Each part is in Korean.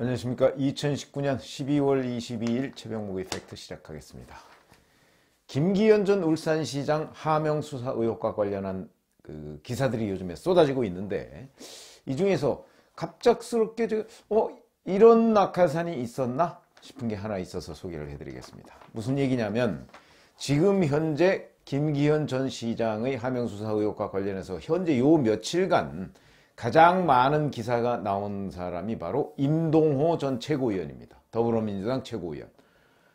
안녕하십니까. 2019년 12월 22일 최병목이 팩트 시작하겠습니다. 김기현 전 울산시장 하명 수사 의혹과 관련한 그 기사들이 요즘에 쏟아지고 있는데 이 중에서 갑작스럽게 저, 어 이런 낙하산이 있었나 싶은 게 하나 있어서 소개를 해드리겠습니다. 무슨 얘기냐면 지금 현재 김기현 전 시장의 하명 수사 의혹과 관련해서 현재 요 며칠간 가장 많은 기사가 나온 사람이 바로 임동호 전 최고위원입니다. 더불어민주당 최고위원.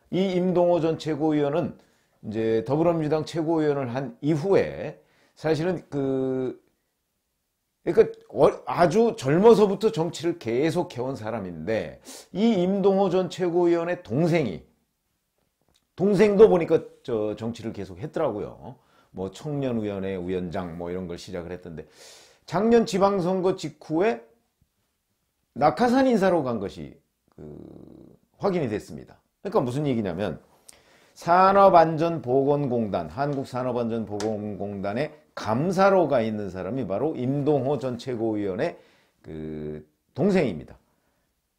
이 임동호 전 최고위원은 이제 더불어민주당 최고위원을 한 이후에 사실은 그 그러니까 아주 젊어서부터 정치를 계속 해온 사람인데 이 임동호 전 최고위원의 동생이 동생도 보니까 저 정치를 계속 했더라고요. 뭐 청년위원회 위원장 뭐 이런 걸 시작을 했던데 작년 지방선거 직후에 낙하산 인사로 간 것이 그 확인이 됐습니다. 그러니까 무슨 얘기냐면 산업안전보건공단, 한국산업안전보건공단의 감사로 가 있는 사람이 바로 임동호 전 최고위원의 그 동생입니다.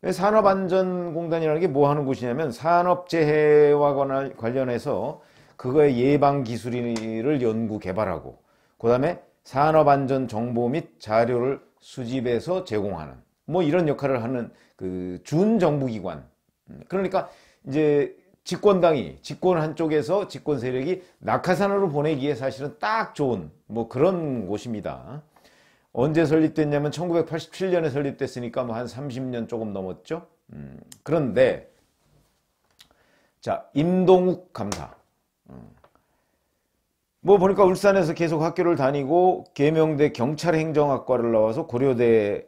산업안전공단이라는 게 뭐 하는 곳이냐면 산업재해와 관련해서 그거의 예방기술을 연구 개발하고 그 다음에 산업안전 정보 및 자료를 수집해서 제공하는 뭐 이런 역할을 하는 그 준정부기관 음, 그러니까 이제 집권당이 집권 한쪽에서 집권 세력이 낙하산으로 보내기에 사실은 딱 좋은 뭐 그런 곳입니다 언제 설립됐냐면 1987년에 설립됐으니까 뭐 한 30년 조금 넘었죠 음, 그런데 자 임동욱 감사 음. 뭐 보니까 울산에서 계속 학교를 다니고 계명대 경찰행정학과를 나와서 고려대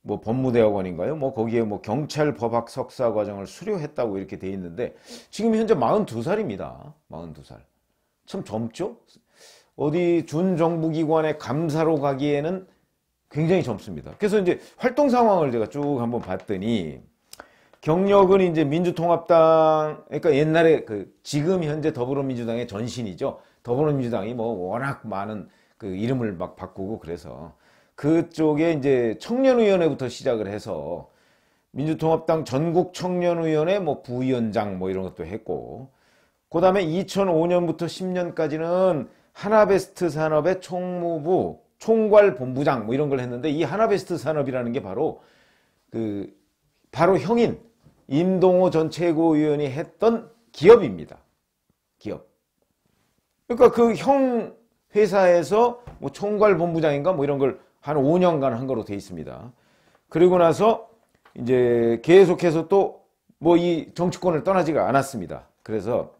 뭐 법무대학원인가요? 뭐 거기에 뭐 경찰 법학 석사 과정을 수료했다고 이렇게 돼 있는데 지금 현재 42살입니다. 42살. 참 젊죠? 어디 준정부기관의 감사로 가기에는 굉장히 젊습니다. 그래서 이제 활동 상황을 제가 쭉 한번 봤더니 경력은 이제 민주통합당, 그러니까 옛날에 그 지금 현재 더불어민주당의 전신이죠. 더불어민주당이 뭐 워낙 많은 그 이름을 막 바꾸고 그래서 그쪽에 이제 청년위원회부터 시작을 해서 민주통합당 전국 청년위원회 뭐 부위원장 뭐 이런 것도 했고 그 다음에 2005년부터 10년까지는 하나베스트 산업의 총무부 총괄 본부장 뭐 이런 걸 했는데 이 하나베스트 산업이라는 게 바로 그 바로 형인 임동호 전 최고위원이 했던 기업입니다. 기업. 그러니까 그 형 회사에서 뭐 총괄 본부장인가 뭐 이런 걸 한 5년간 한 거로 돼 있습니다. 그리고 나서 이제 계속해서 또 뭐 이 정치권을 떠나지가 않았습니다. 그래서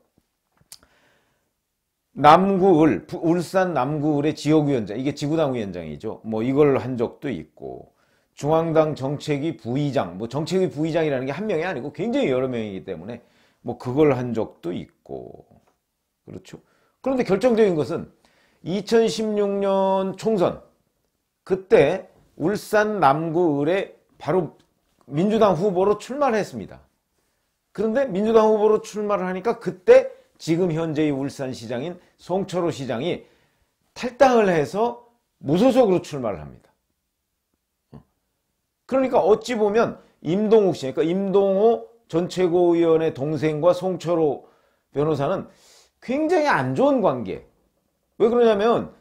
남구을 울산 남구을의 지역위원장 이게 지구당 위원장이죠. 뭐 이걸 한 적도 있고 중앙당 정책위 부의장 뭐 정책위 부의장이라는 게 한 명이 아니고 굉장히 여러 명이기 때문에 뭐 그걸 한 적도 있고 그렇죠. 그런데 결정적인 것은 2016년 총선 그때 울산 남구 을에 바로 민주당 후보로 출마를 했습니다. 그런데 민주당 후보로 출마를 하니까 그때 지금 현재의 울산시장인 송철호 시장이 탈당을 해서 무소속으로 출마를 합니다. 그러니까 어찌 보면 임동욱 씨, 그러니까 임동호 전 최고위원의 동생과 송철호 변호사는 굉장히 안 좋은 관계. 왜 그러냐면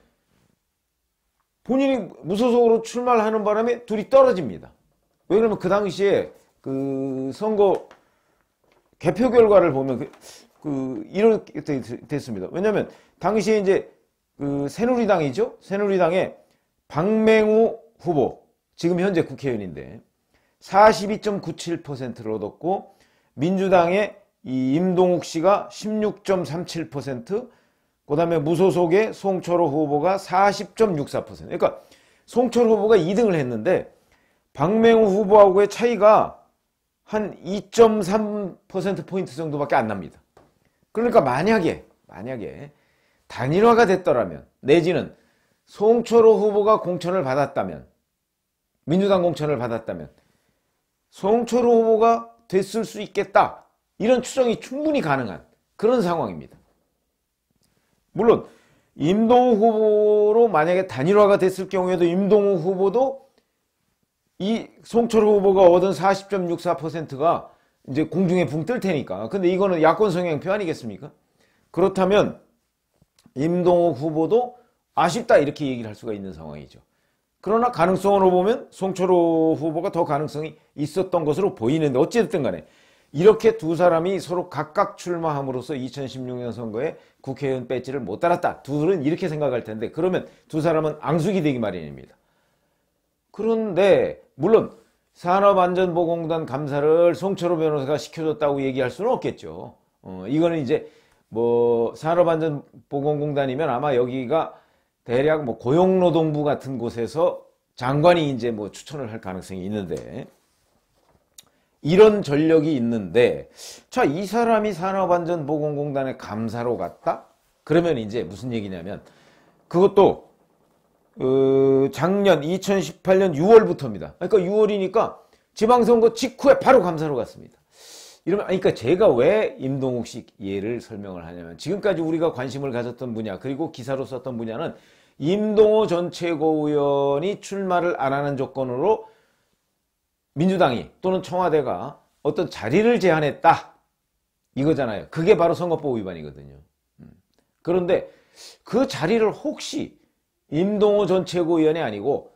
본인이 무소속으로 출마를 하는 바람에 둘이 떨어집니다. 왜냐면 그 당시에 그 선거 개표 결과를 보면 그, 그 이렇게 됐습니다. 왜냐면 당시에 이제 그 새누리당이죠. 새누리당의 박맹우 후보 지금 현재 국회의원인데 42.97%를 얻었고 민주당의 이 임동욱 씨가 16.37%, 그 다음에 무소속의 송철호 후보가 40.64%. 그러니까 송철호 후보가 2등을 했는데 박맹호 후보하고의 차이가 한 2.3%포인트 정도밖에 안 납니다. 그러니까 만약에, 만약에 단일화가 됐더라면, 내지는 송철호 후보가 공천을 받았다면, 민주당 공천을 받았다면, 송철호 후보가 됐을 수 있겠다. 이런 추정이 충분히 가능한 그런 상황입니다. 물론 임동호 후보로 만약에 단일화가 됐을 경우에도 임동호 후보도 이 송철호 후보가 얻은 40.64%가 이제 공중에 붕 뜰 테니까. 근데 이거는 야권 성향표 아니겠습니까? 그렇다면 임동호 후보도 아쉽다 이렇게 얘기를 할 수가 있는 상황이죠. 그러나 가능성으로 보면 송철호 후보가 더 가능성이 있었던 것으로 보이는데 어찌됐든 간에 이렇게 두 사람이 서로 각각 출마함으로써 2016년 선거에 국회의원 배지를 못 달았다. 둘은 이렇게 생각할 텐데 그러면 두 사람은 앙숙이 되기 마련입니다. 그런데 물론 산업안전보건단 감사를 송철호 변호사가 시켜줬다고 얘기할 수는 없겠죠. 어, 이거는 이제 뭐 산업안전보건공단이면 아마 여기가 대략 뭐 고용노동부 같은 곳에서 장관이 이제 뭐 추천을 할 가능성이 있는데 이런 전력이 있는데 자이 사람이 산업안전보건공단에 감사로 갔다? 그러면 이제 무슨 얘기냐면 그것도 어, 작년 2018년 6월부터입니다. 그러니까 6월이니까 지방선거 직후에 바로 감사로 갔습니다. 이러면 그러니까 제가 왜 임동욱식 예를 설명을 하냐면 지금까지 우리가 관심을 가졌던 분야 그리고 기사로 썼던 분야는 임동호 전 최고위원이 출마를 안 하는 조건으로 민주당이 또는 청와대가 어떤 자리를 제안했다 이거잖아요. 그게 바로 선거법 위반이거든요. 음. 그런데 그 자리를 혹시 임동호 전 최고위원이 아니고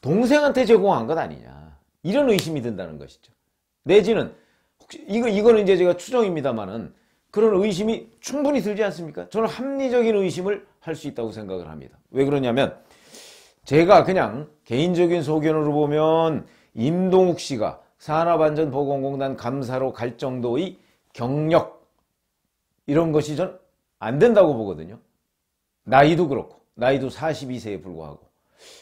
동생한테 제공한 것 아니냐 이런 의심이 든다는 것이죠. 내지는 이거 이거는 이제 제가 추정입니다만은 그런 의심이 충분히 들지 않습니까? 저는 합리적인 의심을 할 수 있다고 생각을 합니다. 왜 그러냐면 제가 그냥 개인적인 소견으로 보면 임동욱 씨가 산업안전보건공단 감사로 갈 정도의 경력 이런 것이 전 안 된다고 보거든요. 나이도 그렇고 나이도 42세에 불과하고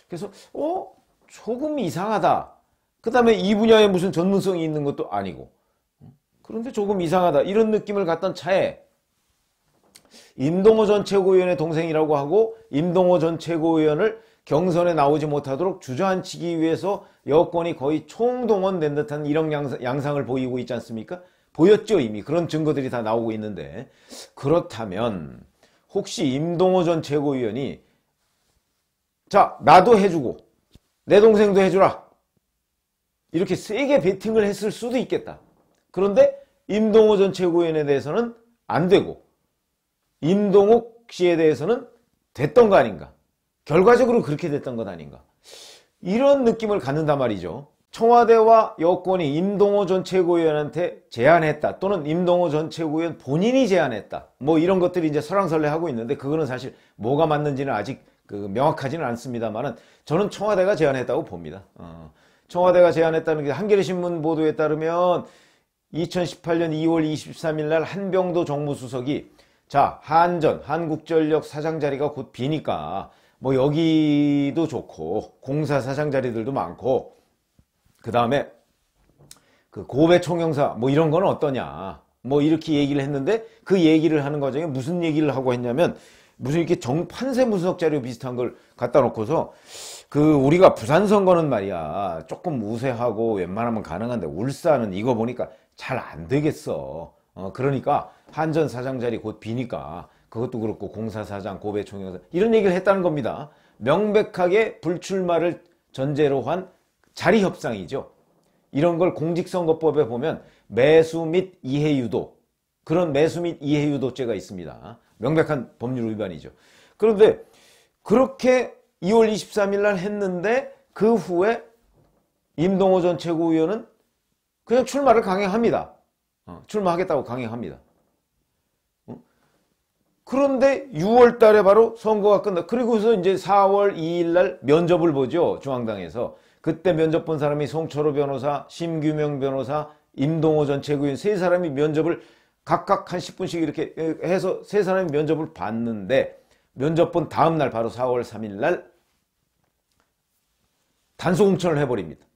그래서 어 조금 이상하다. 그 다음에 이 분야에 무슨 전문성이 있는 것도 아니고 그런데 조금 이상하다 이런 느낌을 갖던 차에 임동호 전 최고위원의 동생이라고 하고 임동호 전 최고위원을 경선에 나오지 못하도록 주저앉히기 위해서 여권이 거의 총동원된 듯한 이런 양상을 보이고 있지 않습니까? 보였죠 이미 그런 증거들이 다 나오고 있는데 그렇다면 혹시 임동호 전 최고위원이 자 나도 해주고 내 동생도 해주라 이렇게 세게 베팅을 했을 수도 있겠다 그런데 임동호 전 최고위원에 대해서는 안 되고 임동욱 씨에 대해서는 됐던 거 아닌가 결과적으로 그렇게 됐던 것 아닌가 이런 느낌을 갖는다 말이죠 청와대와 여권이 임동호 전 최고위원한테 제안했다 또는 임동호 전 최고위원 본인이 제안했다 뭐 이런 것들이 이제 설랑설래 하고 있는데 그거는 사실 뭐가 맞는지는 아직 그 명확하지는 않습니다만은 저는 청와대가 제안했다고 봅니다 어. 청와대가 제안했다는 게 한겨레신문 보도에 따르면 2018년 2월 23일 날 한병도 정무수석이 자 한전 한국전력 사장 자리가 곧 비니까 뭐 여기도 좋고 공사 사장 자리들도 많고 그 다음에 그고베 총영사 뭐 이런 건 어떠냐 뭐 이렇게 얘기를 했는데 그 얘기를 하는 과정에 무슨 얘기를 하고 했냐면 무슨 이렇게 정판세 분석 자료 비슷한 걸 갖다 놓고서 그 우리가 부산 선거는 말이야 조금 우세하고 웬만하면 가능한데 울산은 이거 보니까 잘 안 되겠어 어 그러니까 한전 사장 자리 곧 비니까 그것도 그렇고 공사사장, 고배 총영사 이런 얘기를 했다는 겁니다. 명백하게 불출마를 전제로 한 자리 협상이죠. 이런 걸 공직선거법에 보면 매수 및 이해 유도 그런 매수 및 이해 유도죄가 있습니다. 명백한 법률 위반이죠. 그런데 그렇게 2월 23일 날 했는데 그 후에 임동호 전 최고위원은 그냥 출마를 강행합니다. 어, 출마하겠다고 강행합니다. 그런데 6월 달에 바로 선거가 끝나. 그리고서 이제 4월 2일 날 면접을 보죠. 중앙당에서. 그때 면접 본 사람이 송철호 변호사, 심규명 변호사, 임동호 전최고인원세 사람이 면접을 각각 한 10분씩 이렇게 해서 세 사람이 면접을 봤는데 면접 본 다음 날 바로 4월 3일 날 단소 공천을 해버립니다.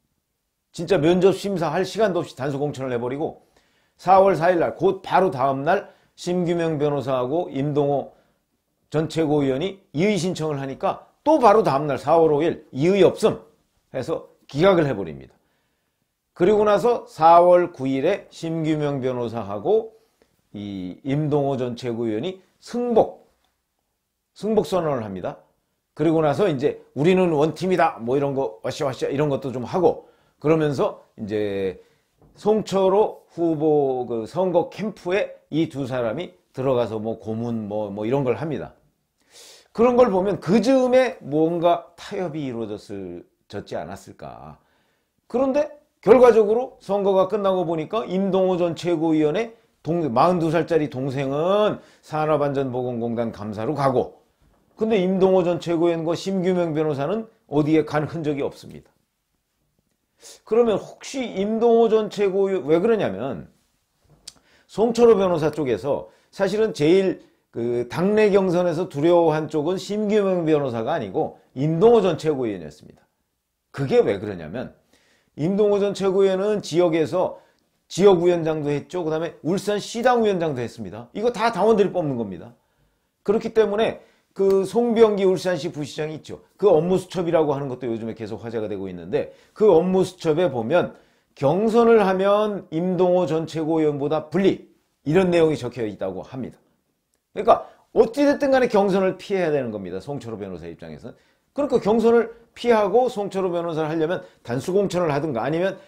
진짜 면접 심사할 시간도 없이 단소 공천을 해버리고 4월 4일 날 곧 바로 다음 날 심규명 변호사하고 임동호 전 최고위원이 이의 신청을 하니까 또 바로 다음날 4월 5일 이의 없음 해서 기각을 해버립니다. 그리고 나서 4월 9일에 심규명 변호사하고 이 임동호 전 최고위원이 승복, 승복 선언을 합니다. 그리고 나서 이제 우리는 원팀이다 뭐 이런 거 와시와시 이런 것도 좀 하고 그러면서 이제 송철호 후보 그 선거 캠프에 이두 사람이 들어가서 뭐 고문 뭐, 뭐 이런 걸 합니다. 그런 걸 보면 그 즈음에 뭔가 타협이 이루어졌을, 졌지 않았을까. 그런데 결과적으로 선거가 끝나고 보니까 임동호 전 최고위원의 동, 42살짜리 동생은 산업안전보건공단 감사로 가고 근데 임동호 전 최고위원과 심규명 변호사는 어디에 간 흔적이 없습니다. 그러면 혹시 임동호 전 최고위원 왜 그러냐면 송철호 변호사 쪽에서 사실은 제일 그 당내 경선에서 두려워한 쪽은 심규명 변호사가 아니고 임동호 전 최고위원이었습니다. 그게 왜 그러냐면 임동호 전 최고위원은 지역에서 지역위원장도 했죠. 그 다음에 울산 시당위원장도 했습니다. 이거 다 당원들이 뽑는 겁니다. 그렇기 때문에 그 송병기 울산시 부시장이 있죠. 그 업무수첩이라고 하는 것도 요즘에 계속 화제가 되고 있는데 그 업무수첩에 보면 경선을 하면 임동호 전 최고위원보다 불리 이런 내용이 적혀 있다고 합니다. 그러니까 어찌됐든 간에 경선을 피해야 되는 겁니다. 송철호 변호사 입장에서는. 그러니까 경선을 피하고 송철호 변호사를 하려면 단수공천을 하든가 아니면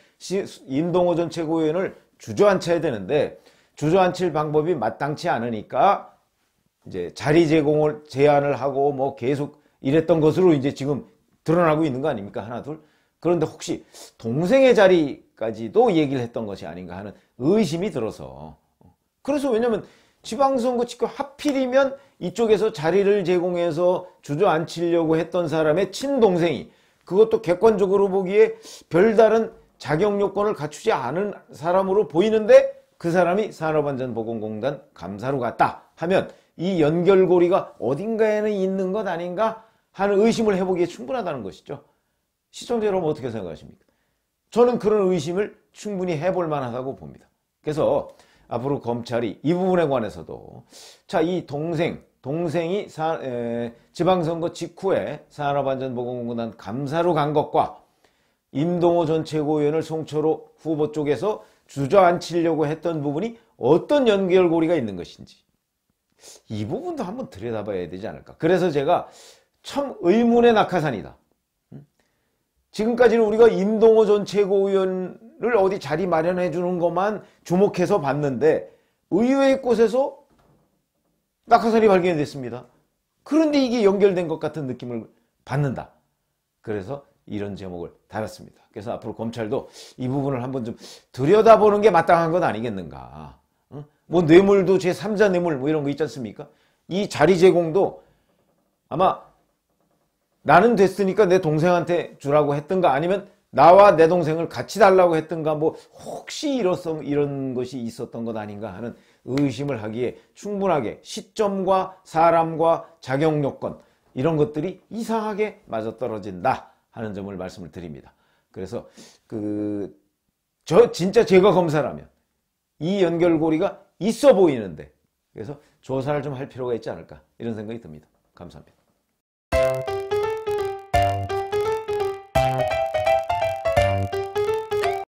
임동호 전 최고위원을 주저앉혀야 되는데 주저앉힐 방법이 마땅치 않으니까 이제 자리 제공을 제안을 하고 뭐 계속 이랬던 것으로 이제 지금 드러나고 있는 거 아닙니까? 하나 둘. 그런데 혹시 동생의 자리 까지도 얘기를 했던 것이 아닌가 하는 의심이 들어서 그래서 왜냐면 지방선거 직후 하필이면 이쪽에서 자리를 제공해서 주저앉히려고 했던 사람의 친동생이 그것도 객관적으로 보기에 별다른 자격 요건을 갖추지 않은 사람으로 보이는데 그 사람이 산업안전보건공단 감사로 갔다 하면 이 연결고리가 어딘가에는 있는 것 아닌가 하는 의심을 해보기에 충분하다는 것이죠. 시청자 여러분 어떻게 생각하십니까? 저는 그런 의심을 충분히 해볼 만하다고 봅니다. 그래서 앞으로 검찰이 이 부분에 관해서도 자 이 동생 동생이 사, 에, 지방선거 직후에 산업안전보건공단 감사로 간 것과 임동호 전 최고위원을 송철호 후보 쪽에서 주저앉히려고 했던 부분이 어떤 연결고리가 있는 것인지 이 부분도 한번 들여다봐야 되지 않을까 그래서 제가 참 의문의 낙하산이다 지금까지는 우리가 임동호 전 최고위원을 어디 자리 마련해 주는 것만 주목해서 봤는데 의외의 곳에서 낙하산이 발견됐습니다. 그런데 이게 연결된 것 같은 느낌을 받는다. 그래서 이런 제목을 달았습니다. 그래서 앞으로 검찰도 이 부분을 한번 좀 들여다보는 게 마땅한 건 아니겠는가. 뭐 뇌물도 제3자 뇌물 뭐 이런 거 있지 않습니까? 이 자리 제공도 아마 나는 됐으니까 내 동생한테 주라고 했던가 아니면 나와 내 동생을 같이 달라고 했던가 뭐 혹시 이런 이런 것이 있었던 것 아닌가 하는 의심을 하기에 충분하게 시점과 사람과 작용 요건 이런 것들이 이상하게 맞아떨어진다 하는 점을 말씀을 드립니다. 그래서 그 저 진짜 제가 검사라면 이 연결고리가 있어 보이는데 그래서 조사를 좀 할 필요가 있지 않을까 이런 생각이 듭니다. 감사합니다.